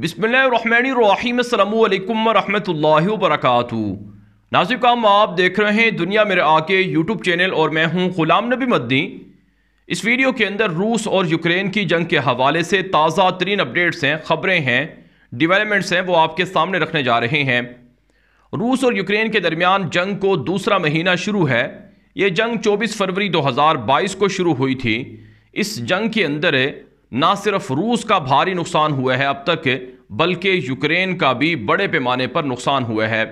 बिसमीम वरहमल वरक नाजिब काम आप देख रहे हैं दुनिया मेरे आके यूट्यूब चैनल और मैं हूं गुलाम नबी मद्दी इस वीडियो के अंदर रूस और यूक्रेन की जंग के हवाले से ताज़ा तरीन अपडेट्स हैं ख़बरें हैं डिवेलपमेंट्स हैं वो आपके सामने रखने जा रहे हैं रूस और यूक्रेन के दरमियान जंग को दूसरा महीना शुरू है ये जंग चौबीस फरवरी दो हज़ार बाईस को शुरू हुई थी इस जंग के अंदर ना सिर्फ रूस का भारी नुकसान हुआ है अब तक बल्कि यूक्रेन का भी बड़े पैमाने पर नुकसान हुआ है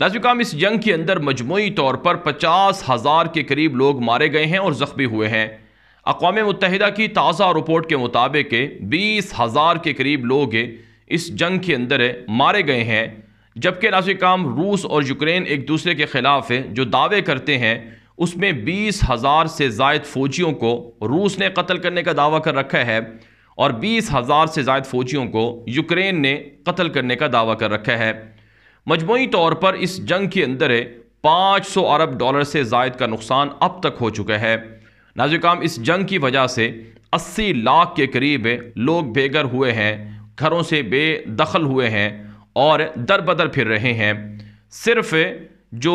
नाजुकाम इस जंग के अंदर मजमू तौर पर पचास हज़ार के करीब लोग मारे गए हैं और ज़ख्मी हुए हैं अकवा मुतहदा की ताज़ा रिपोर्ट के मुताबिक बीस हज़ार के करीब लोग इस जंग के अंदर मारे गए हैं जबकि नाजुकाम रूस और यूक्रेन एक दूसरे के ख़िलाफ़ जो दावे करते हैं उसमें बीस हज़ार से जायद फ़ौजियों को रूस ने कत्ल करने का दावा कर रखा है और बीस हज़ार से जायद फ़ौजियों को यूक्रेन ने कत्ल करने का दावा कर रखा है मजमू तौर पर इस जंग के अंदर पाँच सौ अरब डॉलर से जायद का नुकसान अब तक हो चुका है नाजिकाम इस जंग की वजह से अस्सी लाख के करीब लोग बेघर हुए हैं घरों से बेदखल हुए हैं और दर बदर फिर रहे हैं सिर्फ़ जो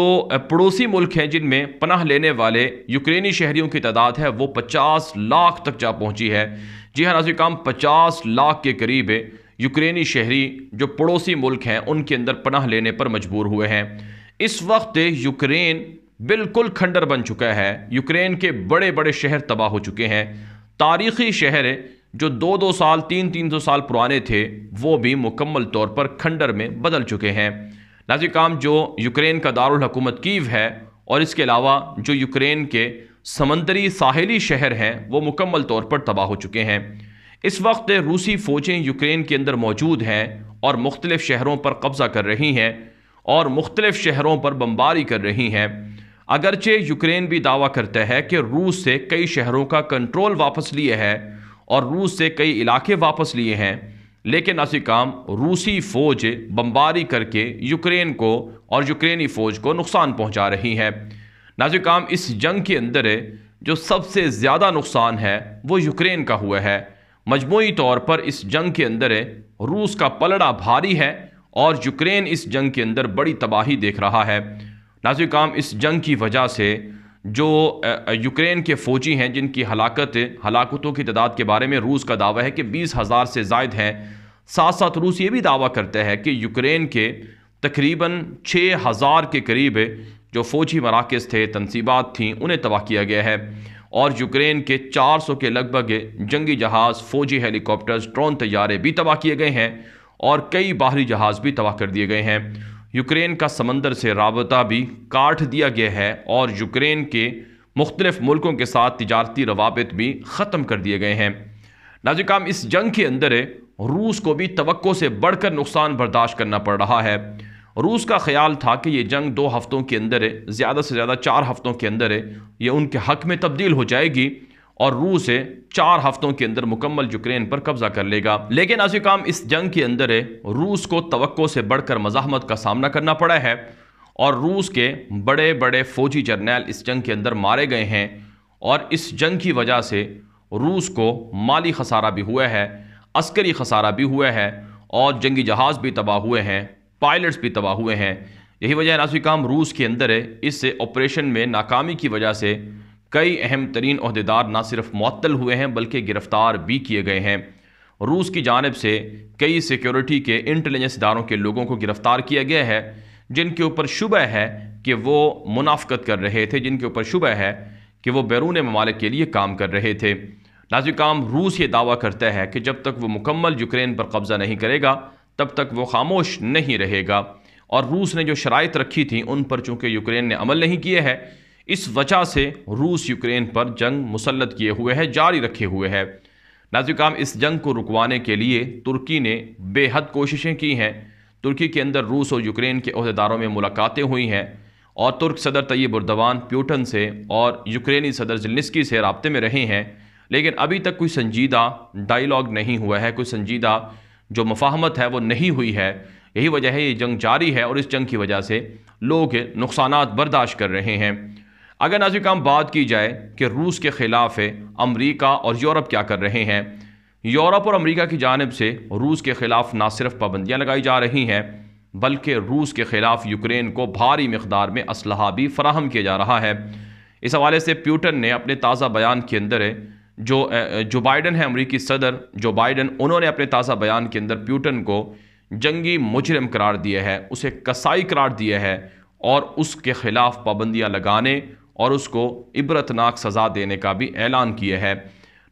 पड़ोसी मुल्क हैं जिनमें पनाह लेने वाले यूक्रेनी शहरीों की तादाद है वो 50 लाख तक जा पहुंची है जी हाँ नाजी काम पचास लाख के करीब यूक्रेनी शहरी जो पड़ोसी मुल्क हैं उनके अंदर पनाह लेने पर मजबूर हुए हैं इस वक्त यूक्रेन बिल्कुल खंडर बन चुका है यूक्रेन के बड़े बड़े शहर तबाह हो चुके हैं तारीखी शहर जो दो दो साल तीन तीन सौ साल पुराने थे वो भी मुकम्मल तौर पर खंडर में बदल चुके हैं नाजिक काम जो यूक्रेन का दारकूमत कीव है और इसके अलावा जो यूक्रेन के समंदरी साहली शहर हैं वो मुकम्मल तौर पर तबाह हो चुके हैं इस वक्त रूसी फ़ौजें यूक्रेन के अंदर मौजूद हैं और मुख्तलिफ़ शहरों पर कब्ज़ा कर रही हैं और मुख्तलिफ़ शहरों पर बम्बारी कर रही हैं अगरचे यूक्रेन भी दावा करता है कि रूस से कई शहरों का कंट्रोल वापस लिए है और रूस से कई इलाके वापस लिए हैं लेकिन काम रूसी फ़ौज बम्बारी करके यूक्रेन को और यूक्रेनी फ़ौज को नुकसान पहुंचा रही है काम इस जंग के अंदर जो सबसे ज़्यादा नुकसान है वो यूक्रेन का हुआ है मजमू तौर पर इस जंग के अंदर रूस का पलड़ा भारी है और यूक्रेन इस जंग के अंदर बड़ी तबाही देख रहा है काम इस जंग की वजह से जो यूक्रेन के फ़ौजी हैं जिनकी हलाकत हलाकतों की तादाद के बारे में रूस का दावा है कि बीस हज़ार से जायद हैं साथ साथ रूस ये भी दावा करता है कि यूक्रेन के तकरीबन छः हज़ार के करीब जो फ़ौजी मराकज़ थे तनसीबात थी उन्हें तबाह किया गया है और यूक्रेन के चार सौ के लगभग जंगी जहाज़ फ़ौजी हेलीकॉप्टर्स ड्रोन तैयारे भी तबाह किए गए हैं और कई बाहरी जहाज़ भी तबाह कर दिए गए हैं यूक्रेन का समंदर से रबता भी काट दिया गया है और यूक्रेन के मुख्तलिफ मुल्कों के साथ तजारती रवाबित भी ख़त्म कर दिए गए हैं नाजिक इस जंग के अंदर रूस को भी तो से बढ़कर नुकसान बर्दाश्त करना पड़ रहा है रूस का ख्याल था कि ये जंग दो हफ़्तों के अंदर ज़्यादा से ज़्यादा चार हफ़्तों के अंदर ये उनके हक में तब्दील हो जाएगी और रूस से चार हफ्तों के अंदर मुकम्मल यूक्रेन पर कब्जा कर लेगा लेकिन अजी काम इस जंग के अंदर है रूस को तो से बढ़कर मजामत का सामना करना पड़ा है और रूस के बड़े बड़े फौजी जर्नैल इस जंग के अंदर मारे गए हैं और इस जंग की वजह से रूस को माली खसारा भी हुआ है अस्करी खसारा भी हुआ है और जंगी जहाज़ भी तबाह हुए हैं पायलट्स भी तबाह हुए हैं यही वजह नासिक रूस के अंदर है इस ऑपरेशन में नाकामी की वजह से कई अहम तरीन अहदेदार ना सिर्फ मअतल हुए हैं बल्कि गिरफ्तार भी किए गए हैं रूस की जानब से कई सिक्योरिटी के इंटेलिजेंस इदारों के लोगों को गिरफ़्तार किया गया है जिनके ऊपर शुबह है कि वो मुनाफ्त कर रहे थे जिनके ऊपर शुबह है कि वो बैरून ममालिक के लिए काम कर रहे थे नाजिकाम काम रूस ये दावा करता है कि जब तक वो मुकम्मल यूक्रेन पर कब्ज़ा नहीं करेगा तब तक वो खामोश नहीं रहेगा और रूस ने जो शराइ रखी थी उन पर चूँकि यूक्रेन ने अमल नहीं किए है इस वजह से रूस यूक्रेन पर जंग मुसलत किए हुए है जारी रखे हुए है नाजिकाम इस जंग को रुकवाने के लिए तुर्की ने बेहद कोशिशें की हैं तुर्की के अंदर रूस और यूक्रेन के अहदेदारों में मुलाकातें हुई हैं और तुर्क सदर तैयब उर्दवान प्यूटन से और यूक्रेनी सदर जिलनिस्की से रबते में रहे हैं लेकिन अभी तक कोई संजीदा डायलॉग नहीं हुआ है कोई संजीदा जो मफाहमत है वो नहीं हुई है यही वजह है ये जंग जारी है और इस जंग की वजह से लोग नुकसान बर्दाश्त कर रहे हैं अगर हम बात की जाए कि रूस के ख़िलाफ़ है अमरीका और यूरोप क्या कर रहे हैं यूरोप और अमरीका की जानब से रूस के ख़िलाफ़ ना सिर्फ पाबंदियाँ लगाई जा रही हैं बल्कि रूस के ख़िलाफ़ यूक्रेन को भारी मकदार में इसल भी फराहम किया जा रहा है इस हवाले से प्यूटन ने अपने ताज़ा बयान के अंदर जो जो बाइडन है अमरीकी सदर जो बाइडन उन्होंने अपने ताज़ा बयान के अंदर प्यूटन को जंगी मुजरम करार दिया है उसे कसाई करार दिया है और उसके ख़िलाफ़ पाबंदियाँ लगाने और उसको इबरतनाक सज़ा देने का भी ऐलान किया है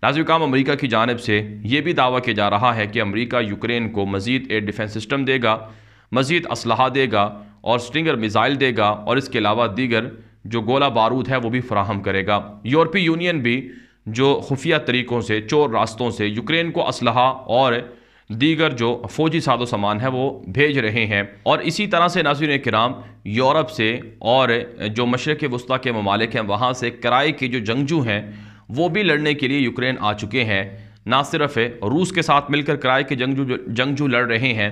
नाजिकाम अमरीका की जानब से ये भी दावा किया जा रहा है कि अमरीका यूक्रेन को मज़ीद एयर डिफेंस सिस्टम देगा मज़ीद असलाह देगा और स्टिंगर मिज़ाइल देगा और इसके अलावा दीगर जो गोला बारूद है वो भी फ्राहम करेगा यूरोपीय यूनियन भी जो खुफिया तरीक़ों से चोर रास्तों से यूक्रेन को असलाह और दीगर जो फौजी साधो सामान है वो भेज रहे हैं और इसी तरह से नाजिन कराम यूरोप से और जो मशरक़ वस्ती के ममालिक हैं वहाँ से किराए के जो जंगजू हैं वो भी लड़ने के लिए यूक्रेन आ चुके हैं ना सिर्फ रूस के साथ मिलकर किराए के जंगजू जंगजू लड़ रहे हैं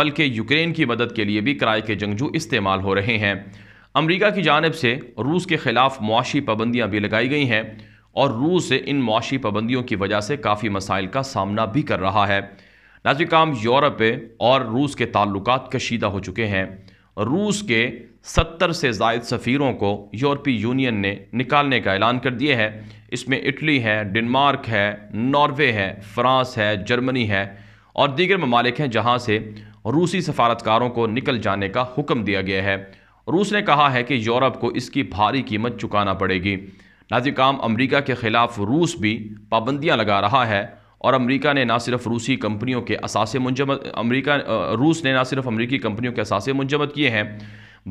बल्कि यूक्रेन की मदद के लिए भी किराए के जंगजू इस्तेमाल हो रहे हैं अमरीका की जानब से रूस के ख़िलाफ़ मुआशी पाबंदियाँ भी लगाई गई हैं और रूस इन मुआशी पाबंदियों की वजह से काफ़ी मसाइल का सामना भी कर रहा है लाजमी काम यूरोप और रूस के ताल्लुक कशीदा हो चुके हैं रूस के सत्तर से जायद सफ़ीरों को यूरोपीय यूनियन ने निकालने का ऐलान कर दिया है इसमें इटली है डनमार्क है नॉर्वे है फ्रांस है जर्मनी है और दीगर ममालिक हैं जहाँ से रूसी सफारतकारों को निकल जाने का हुक्म दिया गया है रूस ने कहा है कि यूरोप को इसकी भारी कीमत चुकाना पड़ेगी नाजिकाम अमरीका के ख़िलाफ़ रूस भी पाबंदियाँ लगा रहा है और अमेरिका ने ना सिर्फ रूसी कंपनियों के असासे मुंजमद अमेरिका रूस ने ना सिर्फ अमेरिकी कंपनियों के असासे मुंजमद किए हैं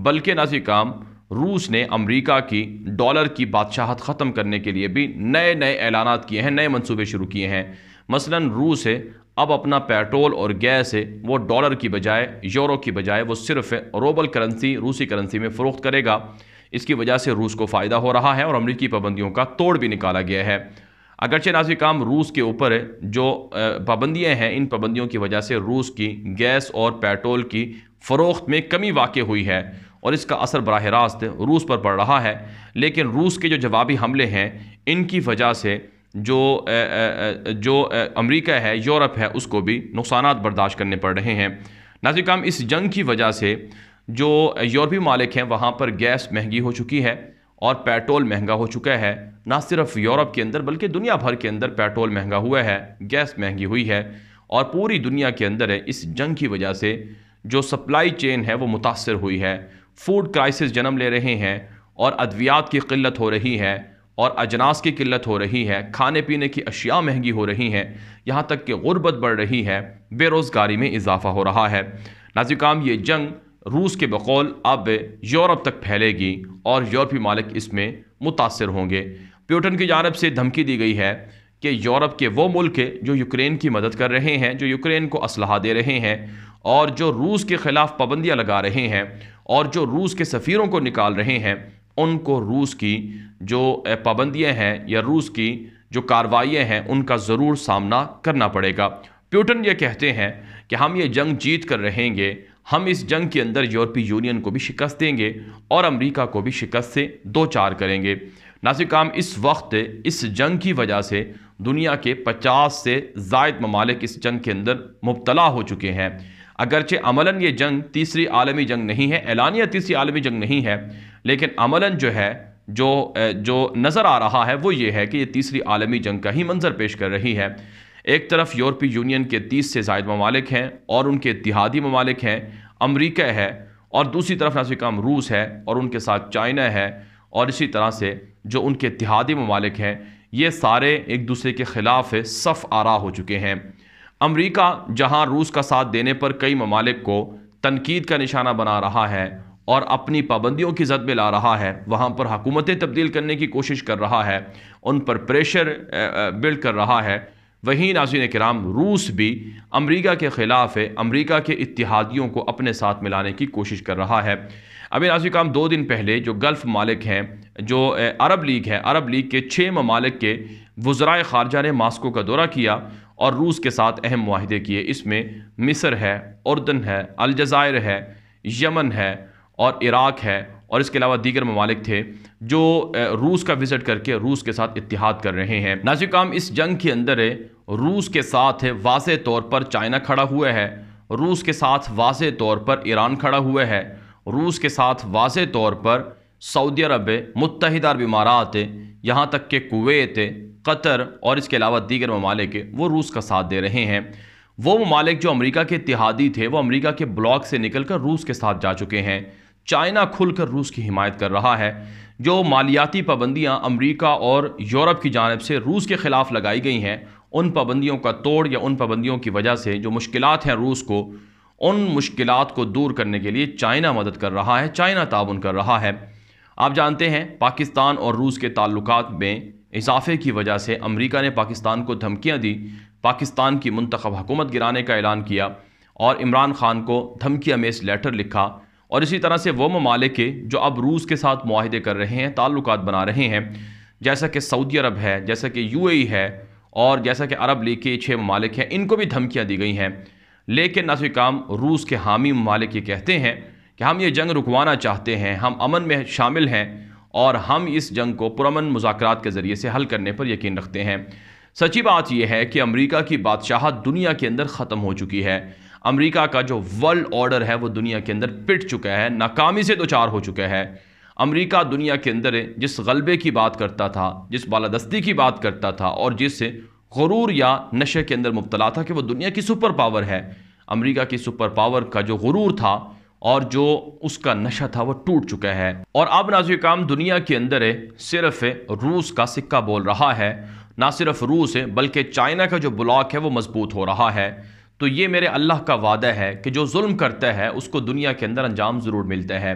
बल्कि नाजी काम रूस ने अमेरिका की डॉलर की बादशाहत ख़त्म करने के लिए भी नए नए ऐलान किए हैं नए मंसूबे शुरू किए हैं मसलन रूस है अब अपना पेट्रोल और गैस है वो डॉलर की बजाय यूरो की बजाय वो सिर्फ रोबल करेंसी रूसी करेंसी में फ़रोख्त करेगा इसकी वजह से रूस को फ़ायदा हो रहा है और अमरीकी पाबंदियों का तोड़ भी निकाला गया है अगरचे नाजिर काम रूस के ऊपर है जो पाबंदियाँ हैं इन पाबंदियों की वजह से रूस की गैस और पेट्रोल की फ़रोख्त में कमी वाक़ हुई है और इसका असर बरह रास्त रूस पर पड़ रहा है लेकिन रूस के जो जवाबी हमले हैं इनकी वजह से जो जो अमरीका है यूरोप है उसको भी नुकसान बर्दाश्त करने पड़ रहे हैं नाजिक काम इस जंग की वजह से जो यूरोपी मालिक हैं वहाँ पर गैस महंगी हो चुकी है और पेट्रोल महंगा हो चुका है ना सिर्फ यूरोप के अंदर बल्कि दुनिया भर के अंदर पेट्रोल महंगा हुआ है गैस महंगी हुई है और पूरी दुनिया के अंदर है इस जंग की वजह से जो सप्लाई चेन है वो मुतासर हुई है फूड क्राइसिस जन्म ले रहे हैं और अद्वियात की किल्लत हो रही है और अजनास की किल्लत हो रही है खाने पीने की अशिया महंगी हो रही हैं यहाँ तक कि गुर्बत बढ़ रही है बेरोज़गारी में इजाफा हो रहा है नाजिकाम ये जंग रूस के बकौल अब यूरोप तक फैलेगी और यूरोपी मालिक इसमें मुतासर होंगे प्यूटन की जानब से धमकी दी गई है कि यूरोप के वो मुल्क जो यूक्रेन की मदद कर रहे हैं जो यूक्रेन को असलाह दे रहे हैं और जो रूस के ख़िलाफ़ पाबंदियाँ लगा रहे हैं और जो रूस के सफ़ीरों को निकाल रहे हैं उनको रूस की जो पाबंदियाँ हैं या रूस की जो कार्रवाइयाँ हैं उनका ज़रूर सामना करना पड़ेगा प्यूटन ये कहते हैं कि हम ये जंग जीत कर रहेंगे हम इस जंग के अंदर यूरोपीय यूनियन को भी शिकस्त देंगे और अमेरिका को भी शिकस्त से दो चार करेंगे नासिक काम इस वक्त इस जंग की वजह से दुनिया के 50 से जायद ममालिक इस जंग के अंदर मुबतला हो चुके हैं अगरचे अमलन ये जंग तीसरी आलमी जंग नहीं है ऐलानिया तीसरी आलमी जंग नहीं है लेकिन अमलन जो है जो जो नज़र आ रहा है वो ये है कि ये तीसरी आलमी जंग का ही मंजर पेश कर रही है एक तरफ यूरोपीय यूनियन के तीस से जायद ममालिक हैं और उनके इतिहादी ममालिक हैं अमरीका है और दूसरी तरफ नासिकाम रूस है और उनके साथ चाइना है और इसी तरह से जो उनके इतिहादी ममालिक हैं ये सारे एक दूसरे के ख़िलाफ़ सफ़ आरा हो चुके हैं अमरीका जहाँ रूस का साथ देने पर कई ममालिक को तनकीद का निशाना बना रहा है और अपनी पाबंदियों की जद में ला रहा है वहाँ पर हकूमतें तब्दील करने की कोशिश कर रहा है उन पर प्रेशर बिल्ड कर रहा है वहीं नाजीन कराम रूस भी अमरीका के ख़िलाफ़ है अमरीका के इतिहादियों को अपने साथ मिलाने की कोशिश कर रहा है अभी नाजिन कराम दो दिन पहले जो गल्फ़ मालिक हैं जो अरब लीग है अरब लीग के छः ममालिक के वज्रा खारजा ने मास्को का दौरा किया और रूस के साथ अहम माहदे किए इसमें मिस्र है उर्दन है अलजायर है यमन है और इराक़ है और इसके अलावा दीगर ममालिक थे जो रूस का विज़िट करके रूस के साथ इतिहाद कर रहे हैं नाजिक काम इस जंग के अंदर है रूस के साथ वाज तौर पर चाइना खड़ा हुआ है रूस के साथ वाज तौर पर ईरान खड़ा हुआ है रूस के साथ वाज तौर पर सऊदी अरब मुतहद अरब इमारात यहाँ तक के कुवैत कतर और इसके अलावा दीगर ममालिक वो रूस का साथ दे रहे हैं वो ममालिक जो अमरीका के इतिहादी थे वो अमरीका के ब्लॉक से निकल कर रूस के साथ जा चुके हैं चाइना खुलकर रूस की हिमायत कर रहा है जो मालियाती पाबंदियाँ अमरीका और यूरोप की जानब से रूस के ख़िलाफ़ लगाई गई हैं उन पाबंदियों का तोड़ या उन पाबंदियों की वजह से जो मुश्किल हैं रूस को उन मुश्किल को दूर करने के लिए चाइना मदद कर रहा है चाइना ताउन कर रहा है आप जानते हैं पाकिस्तान और रूस के ताल्लुक में इजाफे की वजह से अमरीका ने पाकिस्तान को धमकियाँ दी पाकिस्तान की मंतखब हुकूमत गिराने का ऐलान किया और इमरान खान को धमकी अमेज लेटर लिखा और इसी तरह से वह ममालिक जो अब रूस के साथ माहदे कर रहे हैं ताल्लुक बना रहे हैं जैसा कि सऊदी अरब है जैसा कि यू है और जैसा कि अरब लीग के छः ममालिक हैं इनको भी धमकियाँ दी गई हैं लेकिन नासिक रूस के हामी ममालिक कहते हैं कि हम ये जंग रुकवाना चाहते हैं हम अमन में शामिल हैं और हम इस जंग को पुरमन मुजाकर के ज़रिए से हल करने पर यकीन रखते हैं सच्ची बात यह है कि अमेरिका की बादशाहत दुनिया के अंदर ख़त्म हो चुकी है अमेरिका का जो वर्ल्ड ऑर्डर है वो दुनिया के अंदर पिट चुका है नाकामी से तो चार हो चुका है अमेरिका दुनिया के अंदर जिस गलबे की बात करता था जिस बालादस्ती की बात करता था और जिस गुरूर या नशे के अंदर मुबतला था कि वह दुनिया की सुपर पावर है अमरीका की सुपर पावर का जो गुरूर था और जो उसका नशा था वो टूट चुका है और अब नाजुक काम दुनिया के अंदर है सिर्फ रूस का सिक्का बोल रहा है ना सिर्फ रूस है बल्कि चाइना का जो ब्लॉक है वो मजबूत हो रहा है तो ये मेरे अल्लाह का वादा है कि जो जुल्म करता है उसको दुनिया के अंदर अंजाम ज़रूर मिलता है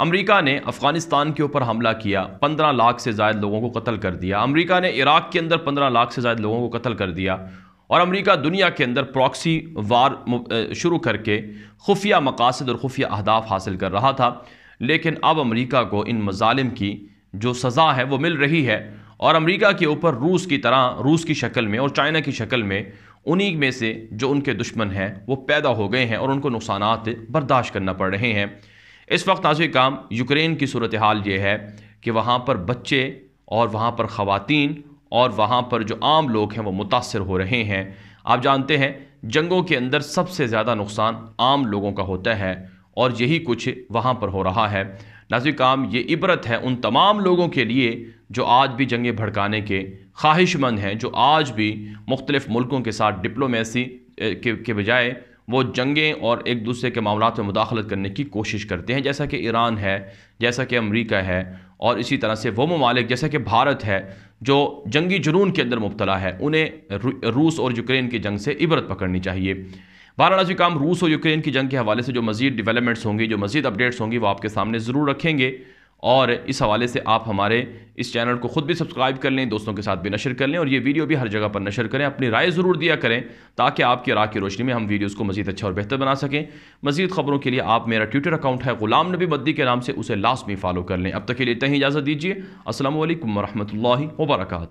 अमेरिका ने अफ़गानिस्तान के ऊपर हमला किया पंद्रह लाख से ज़्यादा लोगों को कत्ल कर दिया अमेरिका ने इराक़ के अंदर पंद्रह लाख से ज्यादा लोगों को कत्ल कर दिया और अमेरिका दुनिया के अंदर प्रॉक्सी वार शुरू करके खुफिया मकासद और खुफिया अहदाफ हासिल कर रहा था लेकिन अब अमेरिका को इन मजालिम की जो सज़ा है वो मिल रही है और अमेरिका के ऊपर रूस की तरह रूस की शक्ल में और चाइना की शक्ल में उन्हीं में से जो उनके दुश्मन हैं वो पैदा हो गए हैं और उनको नुकसान बर्दाश्त करना पड़ रहे हैं इस वक्त नाजिक काम यूक्रेन की सूरत हाल ये है कि वहाँ पर बच्चे और वहाँ पर ख़वान और वहाँ पर जो आम लोग हैं वो मुतासर हो रहे हैं आप जानते हैं जंगों के अंदर सबसे ज़्यादा नुकसान आम लोगों का होता है और यही कुछ वहाँ पर हो रहा है नाजिक काम ये इबरत है उन तमाम लोगों के लिए जो आज भी जंगें भड़काने के ख्वाहिशमंद हैं जो आज भी मुख्तलिफ़ मुल्कों के साथ डिप्लोमेसी के, के बजाय वो जंगें और एक दूसरे के मामला में मुदाखलत करने की कोशिश करते हैं जैसा कि ईरान है जैसा कि अमरीका है और इसी तरह से वो ममालिक जैसा कि भारत है जो जंगी जुनून के अंदर मुबतला है उन्हें रूस और यूक्रेन की जंग से इबरत पकड़नी चाहिए वाराणसी काम रूस और यूक्रेन की जंग के हवाले से जो मजीद डेवलपमेंट्स होंगी जो मजीद अपडेट्स होंगी वो आपके सामने ज़रूर रखेंगे और इस हवाले से आप हमारे इस चैनल को ख़ुद भी सब्सक्राइब कर लें दोस्तों के साथ भी नशर कर लें और ये वीडियो भी हर जगह पर नशर करें अपनी राय ज़रूर दिया करें ताकि आपकी राह की रोशनी में हम वीडियोज़ को मज़ीद अच्छा और बेहतर बना सकें मजीद खबरों के लिए आप मेरा ट्विटर अकाउंट है गुलाम नबी मद्दी के नाम से उसे लास्ट में फॉलो कर लें अब तक के लिए इतना ही इजाज़त दीजिए असल वरहमल वर्का